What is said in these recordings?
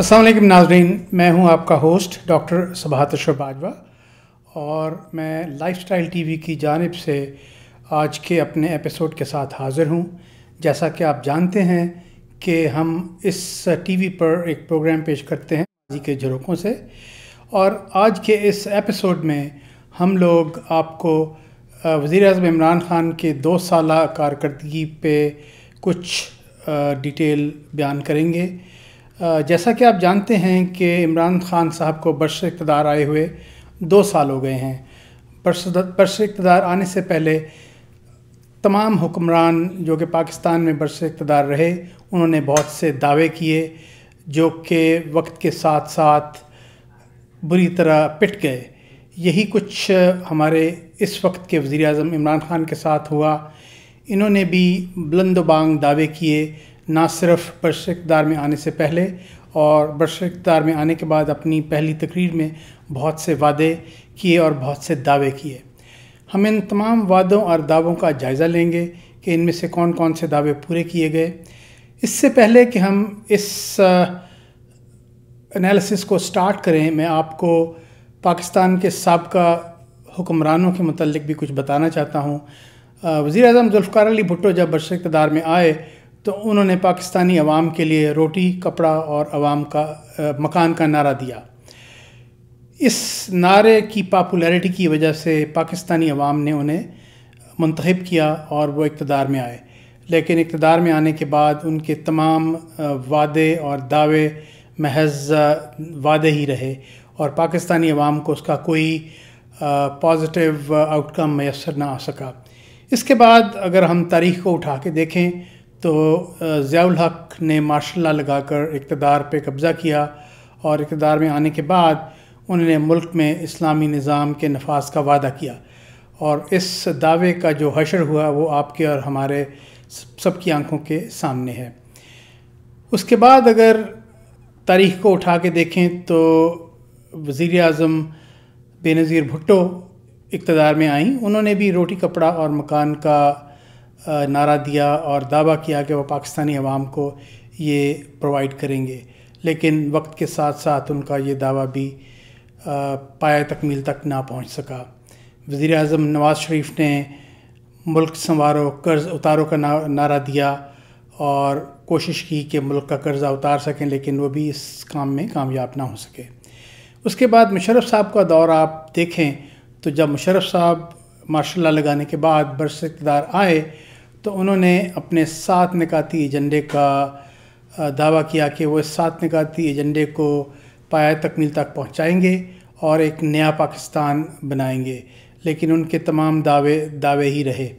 असलम नाजरीन मैं हूं आपका होस्ट डॉक्टर सबहत अशर बाजवा और मैं लाइफस्टाइल टीवी की जानब से आज के अपने एपिसोड के साथ हाज़िर हूं जैसा कि आप जानते हैं कि हम इस टीवी पर एक प्रोग्राम पेश करते हैं जी के झरोकों से और आज के इस एपिसोड में हम लोग आपको वज़ी अजम इमरान ख़ान के दो साल कारकर्दगी पे कुछ डिटेल बयान करेंगे जैसा कि आप जानते हैं कि इमरान खान साहब को बरस इकतदार आए हुए दो साल हो गए हैं बरस इकतदार आने से पहले तमाम हुक्मरान जो कि पाकिस्तान में बरस इकतदार रहे उन्होंने बहुत से दावे किए जो कि वक्त के साथ साथ बुरी तरह पिट गए यही कुछ हमारे इस वक्त के वज़ी अजम इमरान ख़ान के साथ हुआ इन्होंने भी बुलंदबांग दावे किए ना सिर्फ बरश इकदार में आने से पहले और बरश इकदार में आने के बाद अपनी पहली तकरीर में बहुत से वादे किए और बहुत से दावे किए हम इन तमाम वादों और दावों का जायज़ा लेंगे कि इनमें से कौन कौन से दावे पूरे किए गए इससे पहले कि हम इस एनालिसिस को स्टार्ट करें मैं आपको पाकिस्तान के सबका हुक्मरानों के मतलब भी कुछ बताना चाहता हूँ वज़ी अजम जुल्फ़ार अली भुट्टो जब बरस में आए तो उन्होंने पाकिस्तानी अवाम के लिए रोटी कपड़ा और अवाम का आ, मकान का नारा दिया इस नारे की पापुलैरिटी की वजह से पाकिस्तानी अवाम ने उन्हें मंतखब किया और वो इकतदार में आए लेकिन इकतदार में आने के बाद उनके तमाम वादे और दावे महज वादे ही रहे और पाकिस्तानी अवाम को उसका कोई पॉजिटिव आउटकम मैसर ना आ सका इसके बाद अगर हम तारीख को उठा के देखें तो ज़ियाउल हक ने मार्शल लगा कर इकतदार पर कब्ज़ा किया और इकतदार में आने के बाद उन्होंने मुल्क में इस्लामी निज़ाम के नफाज का वादा किया और इस दावे का जो हशर हुआ वो आपके और हमारे सबकी आंखों के सामने है उसके बाद अगर तारीख को उठा के देखें तो वज़ी अजम बेनज़ीर भुट्टो इकतदार में आई उन्होंने भी रोटी कपड़ा और मकान का नारा दिया और दावा किया कि वह पाकिस्तानी अवाम को ये प्रोवाइड करेंगे लेकिन वक्त के साथ साथ उनका ये दावा भी पाया तकमील तक ना पहुंच सका वज़ी अजम नवाज़ शरीफ ने मुल्क संवारो कर्ज़ उतारो का ना, नारा दिया और कोशिश की कि मुल्क का कर्ज़ा उतार सकें लेकिन वो भी इस काम में कामयाब ना हो सके उसके बाद मुशरफ साहब का दौर आप देखें तो जब मुशरफ साहब मार्शल लगाने के बाद बरसदार आए तो उन्होंने अपने सात निकाती एजेंडे का दावा किया कि वो सात निकाती एजेंडे को पाया तकमील तक पहुंचाएंगे और एक नया पाकिस्तान बनाएंगे लेकिन उनके तमाम दावे दावे ही रहे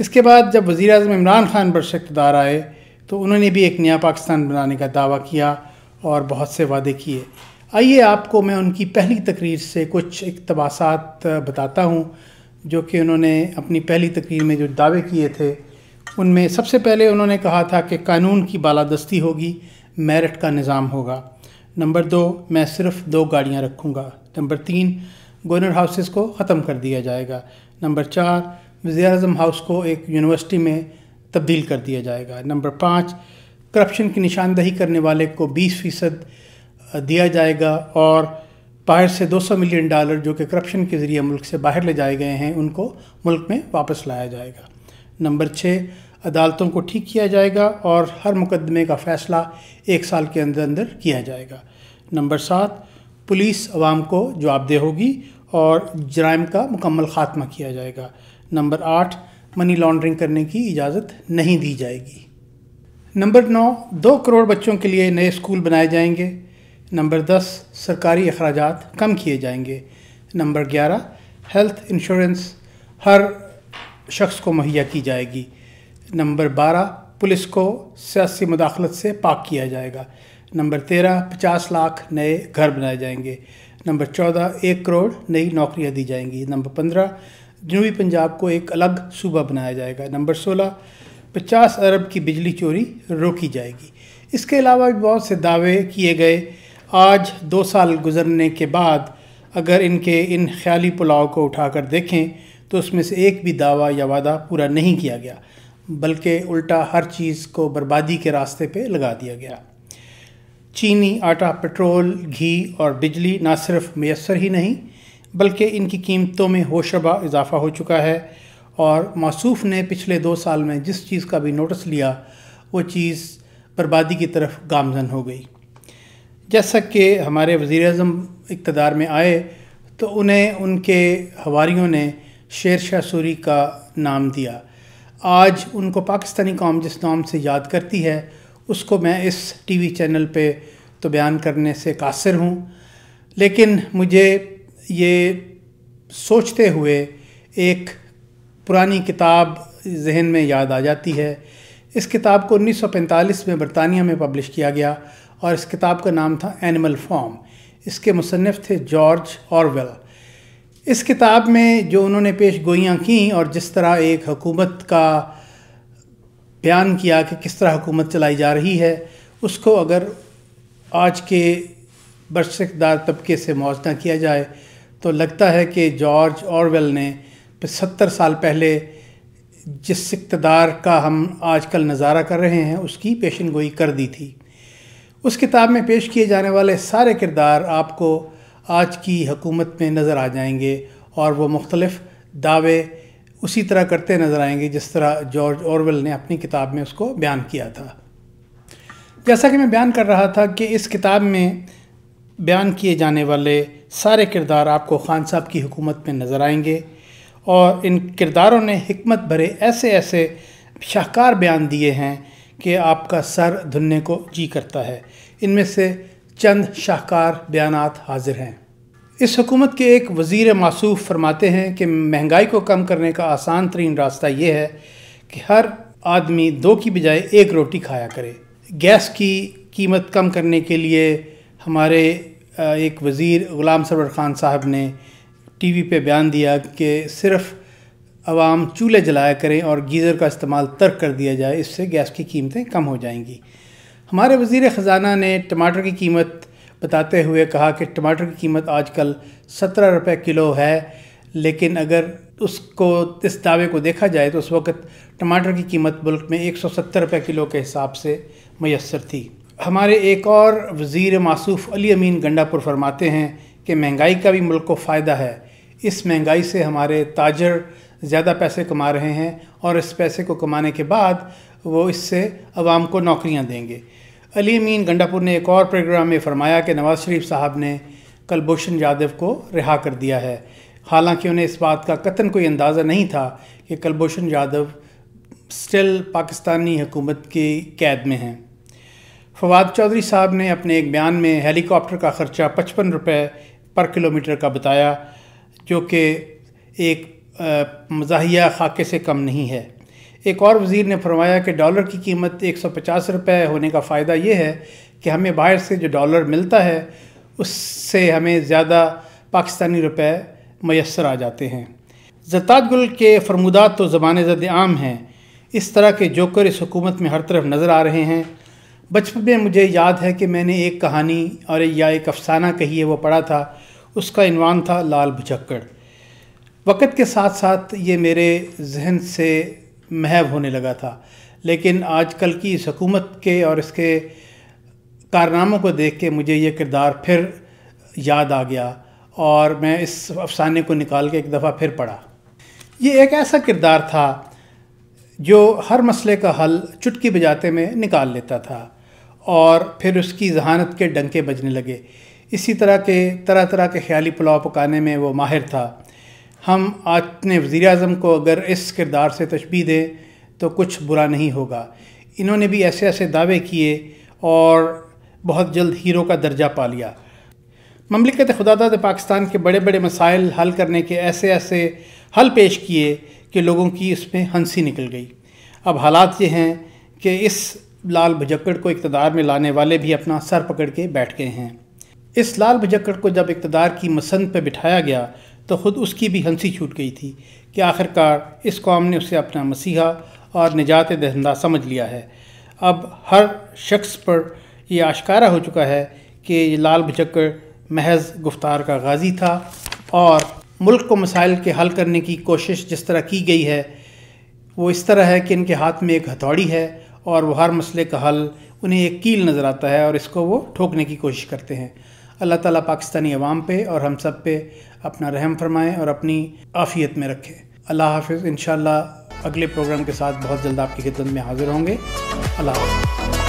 इसके बाद जब वज़ी अजम इमरान ख़ान बरस इकतदार आए तो उन्होंने भी एक नया पाकिस्तान बनाने का दावा किया और बहुत से वादे किए आइए आपको मैं उनकी पहली तकरीर से कुछ इकतबास बताता हूँ जो कि उन्होंने अपनी पहली तकरीर में जो दावे किए थे उनमें सबसे पहले उन्होंने कहा था कि कानून की बालादस्ती होगी मेरिट का निज़ाम होगा नंबर दो मैं सिर्फ दो गाड़ियाँ रखूँगा नंबर तीन गवर्नर हाउसेस को ख़त्म कर दिया जाएगा नंबर चार वज़ी अजम हाउस को एक यूनिवर्सिटी में तब्दील कर दिया जाएगा नंबर पाँच करप्शन की निशानदही करने वाले को बीस फ़ीसद दिया जाएगा और बाहर से 200 मिलियन डॉलर जो कि करप्शन के ज़रिए मुल्क से बाहर ले जाए गए हैं उनको मुल्क में वापस लाया जाएगा नंबर छः अदालतों को ठीक किया जाएगा और हर मुकदमे का फ़ैसला एक साल के अंदर अंदर किया जाएगा नंबर सात पुलिस अवाम को जवाबदेह होगी और जराइम का मुकम्मल ख़ात्मा किया जाएगा नंबर आठ मनी लॉन्ड्रिंग करने की इजाज़त नहीं दी जाएगी नंबर नौ दो करोड़ बच्चों के लिए नए स्कूल बनाए जाएंगे नंबर दस सरकारी अखराज कम किए जाएंगे नंबर ग्यारह हेल्थ इंश्योरेंस हर शख्स को मुहैया की जाएगी नंबर बारह पुलिस को सियासी मुदाखलत से पाक किया जाएगा नंबर तेरह पचास लाख नए घर बनाए जाएंगे नंबर चौदह एक करोड़ नई नौकरियां दी जाएंगी नंबर पंद्रह जनूबी पंजाब को एक अलग सूबा बनाया जाएगा नंबर सोलह पचास अरब की बिजली चोरी रोकी जाएगी इसके अलावा भी बहुत से दावे किए गए आज दो साल गुजरने के बाद अगर इनके इन ख्याली पुलाव को उठाकर देखें तो उसमें से एक भी दावा या वादा पूरा नहीं किया गया बल्कि उल्टा हर चीज़ को बर्बादी के रास्ते पे लगा दिया गया चीनी आटा पेट्रोल घी और बिजली ना सिर्फ मैसर ही नहीं बल्कि इनकी कीमतों में होशबा इजाफा हो चुका है और मासूफ़ ने पिछले दो साल में जिस चीज़ का भी नोटिस लिया वो चीज़ बर्बादी की तरफ गामजन हो गई जैसा कि हमारे वज़ी अजम इकतदार में आए तो उन्हें उनके हवारीयों ने शेर शाह सूरी का नाम दिया आज उनको पाकिस्तानी कौम जिस नाम से याद करती है उसको मैं इस टी वी चैनल पे तो बयान करने से कासर हूँ लेकिन मुझे ये सोचते हुए एक पुरानी किताब जहन में याद आ जाती है इस किताब को 1945 में बरतानिया में पब्लिश किया गया और इस किताब का नाम था एनिमल फॉर्म इसके मुसनफ़ थे जॉर्ज ऑरवेल इस किताब में जो उन्होंने पेश गोइयाँ कं और जिस तरह एक हकूमत का बयान किया कि किस तरह हुकूमत चलाई जा रही है उसको अगर आज के बरसकदार तबके से मुजना किया जाए तो लगता है कि जॉर्ज ऑरवेल ने सत्तर साल पहले जिस इकतदार का हम आजकल नज़ारा कर रहे हैं उसकी पेशन गोई कर दी थी उस किताब में पेश किए जाने वाले सारे किरदार आपको आज की हकूमत में नज़र आ जाएंगे और वो मुख्तलफ़ दावे उसी तरह करते नज़र आएंगे जिस तरह जॉर्ज औरवेल ने अपनी किताब में उसको बयान किया था जैसा कि मैं बयान कर रहा था कि इस किताब में बयान किए जाने वाले सारे किरदार आपको खान साहब की हुकूमत में नज़र आएंगे और इन किरदारों ने हमत भरे ऐसे ऐसे शाहकार बयान दिए हैं कि आपका सर धुनने को जी करता है इनमें से चंद शाहकार बयान हाजिर हैं इस हुकूमत के एक वज़ी मासूफ फरमाते हैं कि महंगाई को कम करने का आसान तरीन रास्ता ये है कि हर आदमी दो की बजाय एक रोटी खाया करे गैस की कीमत कम करने के लिए हमारे एक वज़ीर ग़ुलाम सरवर ख़ान साहब ने टीवी पे बयान दिया कि सिर्फ़ आवाम चूल्हे जलाया करें और गीज़र का इस्तेमाल तर्क कर दिया जाए इससे गैस की कीमतें कम हो जाएंगी हमारे वजीर ख़जाना ने टमाटर की कीमत बताते हुए कहा कि टमाटर की कीमत आजकल सत्रह रुपये किलो है लेकिन अगर उसको इस दावे को देखा जाए तो उस वक्त टमाटर की कीमत मुल्क में एक सौ सत्तर रुपये किलो के हिसाब से मैसर थी हमारे एक और वज़ीर मासूफ अली अमीन गंडापुर फरमाते हैं कि महंगाई का भी मुल्क को फ़ायदा है इस महंगाई से हमारे ताजर ज़्यादा पैसे कमा रहे हैं और इस पैसे को कमाने के बाद वो इससे आवाम को नौकरियां देंगे अली अमीन गंडापुर ने एक और प्रोग्राम में फरमाया कि नवाज शरीफ साहब ने कलभूषण यादव को रिहा कर दिया है हालांकि उन्हें इस बात का कतन कोई अंदाज़ा नहीं था कि कलभूषण यादव स्टिल पाकिस्तानी हुकूमत की कैद में हैं फवाद चौधरी साहब ने अपने एक बयान में हेलीकॉप्टर का ख़र्चा पचपन रुपये पर किलोमीटर का बताया जो कि एक मजाया खाके से कम नहीं है एक और वजीर ने फरमाया कि डॉलर की कीमत एक सौ पचास रुपये होने का फ़ायदा यह है कि हमें बाहर से जो डॉलर मिलता है उससे हमें ज़्यादा पाकिस्तानी रुपए मैसर आ जाते हैं जताज गुल के फरमूदात तो ज़बान जद आम हैं इस तरह के जोकर इस हुकूमत में हर तरफ नज़र आ रहे हैं बचपन में मुझे याद है कि मैंने एक कहानी और या एक अफसाना कही है वो पढ़ा था उसका इनवान था लाल भुझक्कड़ वक़्त के साथ साथ ये मेरे जहन से महव होने लगा था लेकिन आजकल की इस हकूमत के और इसके कारनामों को देख के मुझे ये किरदार फिर याद आ गया और मैं इस अफसाने को निकाल के एक दफ़ा फिर पढ़ा ये एक ऐसा किरदार था जो हर मसले का हल चुटकी बजाते में निकाल लेता था और फिर उसकी जहानत के डंके बजने लगे इसी तरह के तरह तरह के ख्याली पुलाव पकाने में वो माहिर था हम अपने वज़ी अजम को अगर इस किरदार से तशबी दें तो कुछ बुरा नहीं होगा इन्होंने भी ऐसे ऐसे दावे किए और बहुत जल्द हीरो का दर्जा पा लिया ममलिकत खुदादाद पाकिस्तान के बड़े बड़े मसाइल हल करने के ऐसे ऐसे हल पेश किए कि लोगों की इसमें हंसी निकल गई अब हालात ये हैं कि इस लाल भजक्कड़ को इकतदार में लाने वाले भी अपना सर पकड़ के बैठ गए हैं इस लाल भजक्कड़ को जब इकतदार की मसंद पर बिठाया गया तो ख़ुद उसकी भी हंसी छूट गई थी कि आखिरकार इस कौम ने उसे अपना मसीहा और निजात दहंदा समझ लिया है अब हर शख्स पर यह आशकारा हो चुका है कि ये लाल भचक्कर महज गुफ्तार का गाजी था और मुल्क को मसाइल के हल करने की कोशिश जिस तरह की गई है वो इस तरह है कि इनके हाथ में एक हथौड़ी है और वो हर मसले का हल उन्हें एक कील नज़र आता है और इसको वो ठोकने की कोशिश करते हैं अल्लाह ताला पाकिस्तानी अवाम पे और हम सब पे अपना रहम फरमाएँ और अपनी आफियत में रखें अल्लाह हाफिज़ इन अगले प्रोग्राम के साथ बहुत जल्द आपकी खिदमत में हाज़िर होंगे अल्लाह हाफिज़